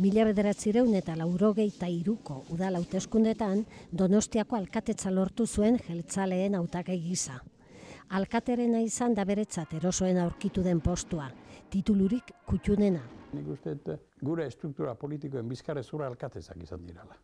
Mila bederatzireun eta laurogeita iruko udala hauteskundetan Donostiako alkatetza lortu zuen jeltzaleen hautake gisa. Alkaterena izan da beretzat erosoen aurkitu den postua, titulurik kutxunena. Nik uste, gure estruktura politikoen bizkarrezura alkatezak izan dirala.